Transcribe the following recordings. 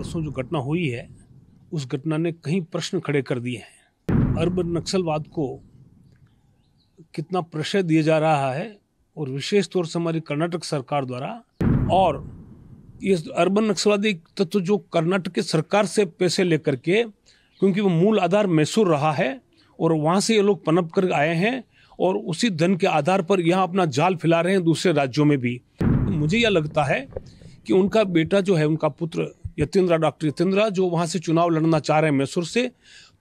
परसों जो घटना हुई है उस घटना ने कई प्रश्न खड़े कर दिए हैं अरबन नक्सलवाद को कितना प्रशय दिया जा रहा है और विशेष तौर से हमारी कर्नाटक सरकार द्वारा और ये अर्बन नक्सलवादी तत्व तो जो कर्नाटक की सरकार से पैसे लेकर के क्योंकि वो मूल आधार मैसूर रहा है और वहाँ से ये लोग पनप कर आए हैं और उसी धन के आधार पर यहाँ अपना जाल फैला रहे हैं दूसरे राज्यों में भी तो मुझे यह लगता है कि उनका बेटा जो है उनका पुत्र यतिंद्रा डॉक्टर यतिंद्रा जो वहाँ से चुनाव लड़ना चाह रहे हैं मैसूर से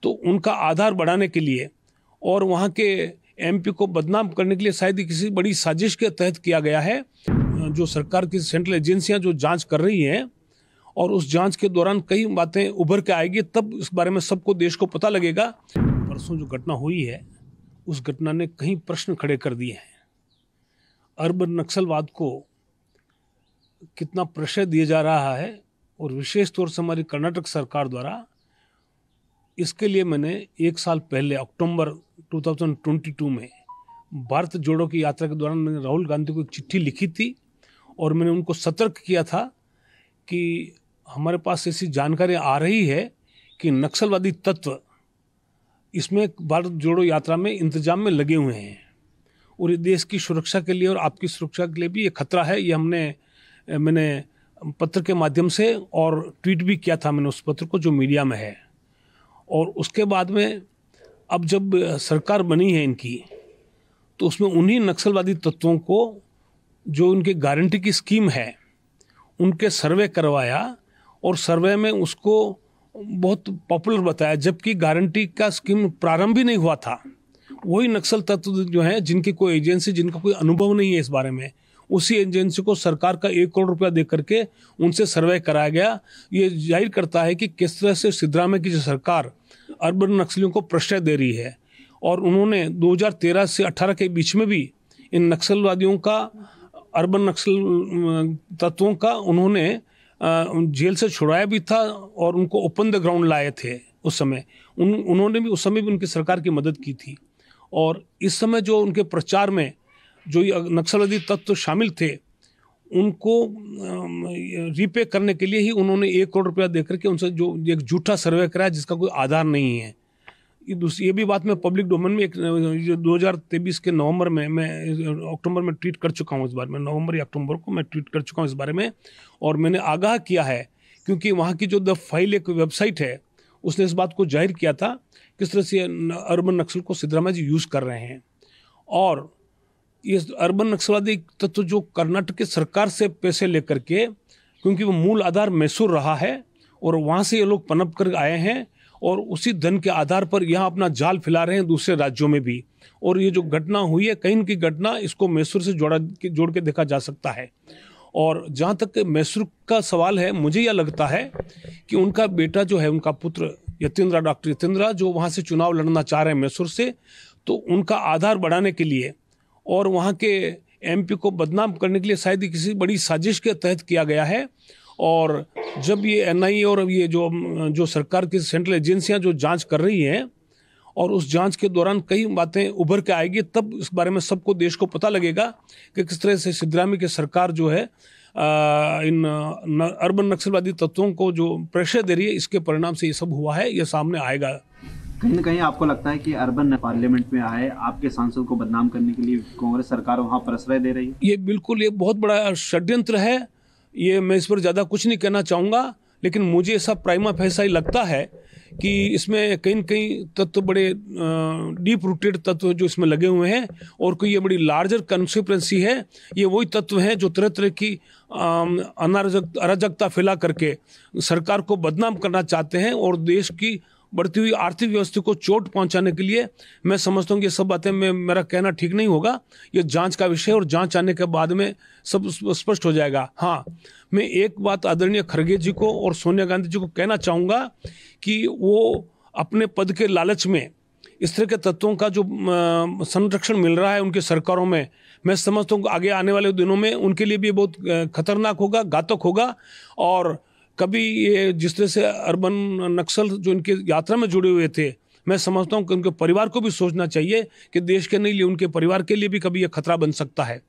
तो उनका आधार बढ़ाने के लिए और वहाँ के एम को बदनाम करने के लिए शायद किसी बड़ी साजिश के तहत किया गया है जो सरकार की सेंट्रल एजेंसियाँ जो जाँच कर रही हैं और उस जांच के दौरान कई बातें उभर के आएगी तब इस बारे में सबको देश को पता लगेगा परसों जो घटना हुई है उस घटना ने कई प्रश्न खड़े कर दिए हैं अरब नक्सलवाद को कितना प्रशय दिया जा रहा है और विशेष तौर से हमारी कर्नाटक सरकार द्वारा इसके लिए मैंने एक साल पहले अक्टूबर 2022 में भारत जोड़ो की यात्रा के दौरान मैंने राहुल गांधी को एक चिट्ठी लिखी थी और मैंने उनको सतर्क किया था कि हमारे पास ऐसी जानकारी आ रही है कि नक्सलवादी तत्व इसमें भारत जोड़ो यात्रा में इंतजाम में लगे हुए हैं और देश की सुरक्षा के लिए और आपकी सुरक्षा के लिए भी ये खतरा है ये हमने मैंने पत्र के माध्यम से और ट्वीट भी किया था मैंने उस पत्र को जो मीडिया में है और उसके बाद में अब जब सरकार बनी है इनकी तो उसमें उन्हीं नक्सलवादी तत्वों को जो उनके गारंटी की स्कीम है उनके सर्वे करवाया और सर्वे में उसको बहुत पॉपुलर बताया जबकि गारंटी का स्कीम प्रारंभ भी नहीं हुआ था वही नक्सल तत्व जो हैं जिनकी कोई एजेंसी जिनका कोई अनुभव नहीं है इस बारे में उसी एजेंसी को सरकार का एक करोड़ रुपया दे करके उनसे सर्वे कराया गया ये जाहिर करता है कि किस तरह से सिद्धरामैया की जो सरकार अर्बन नक्सलियों को प्रश्रय दे रही है और उन्होंने 2013 से 18 के बीच में भी इन नक्सलवादियों का अर्बन नक्सल तत्वों का उन्होंने जेल से छुड़ाया भी था और उनको ओपन द ग्राउंड लाए थे उस समय उन उन्होंने भी उस समय भी उनकी सरकार की मदद की थी और इस समय जो उनके प्रचार में जो नक्सलवादी तत्व शामिल थे उनको रीपे करने के लिए ही उन्होंने एक करोड़ रुपया देकर के उनसे जो एक झूठा सर्वे कराया जिसका कोई आधार नहीं है ये दूसरी ये भी बात मैं पब्लिक डोमेन में एक दो हज़ार के नवंबर में मैं अक्टूबर में ट्वीट कर चुका हूँ इस बारे में नवंबर या अक्टूबर को मैं ट्वीट कर चुका हूँ इस बारे में और मैंने आगाह किया है क्योंकि वहाँ की जो द फाइल एक वेबसाइट है उसने इस बात को जाहिर किया था किस तरह से अर्बन नक्सल को सिद्धरामा जी यूज़ कर रहे हैं और ये अर्बन नक्सलवादी तत्व जो कर्नाटक की सरकार से पैसे लेकर के क्योंकि वो मूल आधार मैसूर रहा है और वहाँ से ये लोग पनप कर आए हैं और उसी धन के आधार पर यहाँ अपना जाल फैला रहे हैं दूसरे राज्यों में भी और ये जो घटना हुई है कहीं की घटना इसको मैसूर से जोड़ा जोड़ के देखा जा सकता है और जहाँ तक मैसूर का सवाल है मुझे यह लगता है कि उनका बेटा जो है उनका पुत्र यतेंद्रा डॉक्टर यतेंद्रा जो वहाँ से चुनाव लड़ना चाह रहे हैं मैसूर से तो उनका आधार बढ़ाने के लिए और वहाँ के एमपी को बदनाम करने के लिए शायद किसी बड़ी साजिश के तहत किया गया है और जब ये एन और ये जो जो सरकार की सेंट्रल एजेंसियाँ जो जाँच कर रही हैं और उस जांच के दौरान कई बातें उभर के आएगी तब इस बारे में सबको देश को पता लगेगा कि किस तरह से सिद्धरामी की सरकार जो है इन न, अर्बन नक्सलवादी तत्वों को जो प्रेशर दे रही है इसके परिणाम से ये सब हुआ है ये सामने आएगा कहीं ना कहीं आपको लगता है कि अर्बन पार्लियामेंट में आए आपके सांसद को बदनाम करने के लिए कांग्रेस सरकार वहाँ पर आश्रय दे रही है ये बिल्कुल ये बहुत बड़ा षड्यंत्र है ये मैं इस पर ज़्यादा कुछ नहीं कहना चाहूँगा लेकिन मुझे ऐसा प्राइमा फैसा ही लगता है कि इसमें कहीं ना कहीं तत्व बड़े डीप रूटेड तत्व जो इसमें लगे हुए हैं और कोई ये बड़ी लार्जर कंसिक्वेंसी है ये वही तत्व हैं जो तरह तरह की अनारजक अराजकता फैला करके सरकार को बदनाम करना चाहते हैं और देश की बढ़ती हुई आर्थिक व्यवस्था को चोट पहुंचाने के लिए मैं समझता हूँ कि सब बातें में मेरा कहना ठीक नहीं होगा ये जांच का विषय और जांच आने के बाद में सब स्पष्ट हो जाएगा हाँ मैं एक बात आदरणीय खरगे जी को और सोनिया गांधी जी को कहना चाहूँगा कि वो अपने पद के लालच में इस तरह के तत्वों का जो संरक्षण मिल रहा है उनकी सरकारों में मैं समझता हूँ आगे आने वाले दिनों में उनके लिए भी बहुत खतरनाक होगा घातक होगा और कभी ये जिस तरह से अर्बन नक्सल जो इनके यात्रा में जुड़े हुए थे मैं समझता हूँ कि उनके परिवार को भी सोचना चाहिए कि देश के नहीं लिए उनके परिवार के लिए भी कभी यह खतरा बन सकता है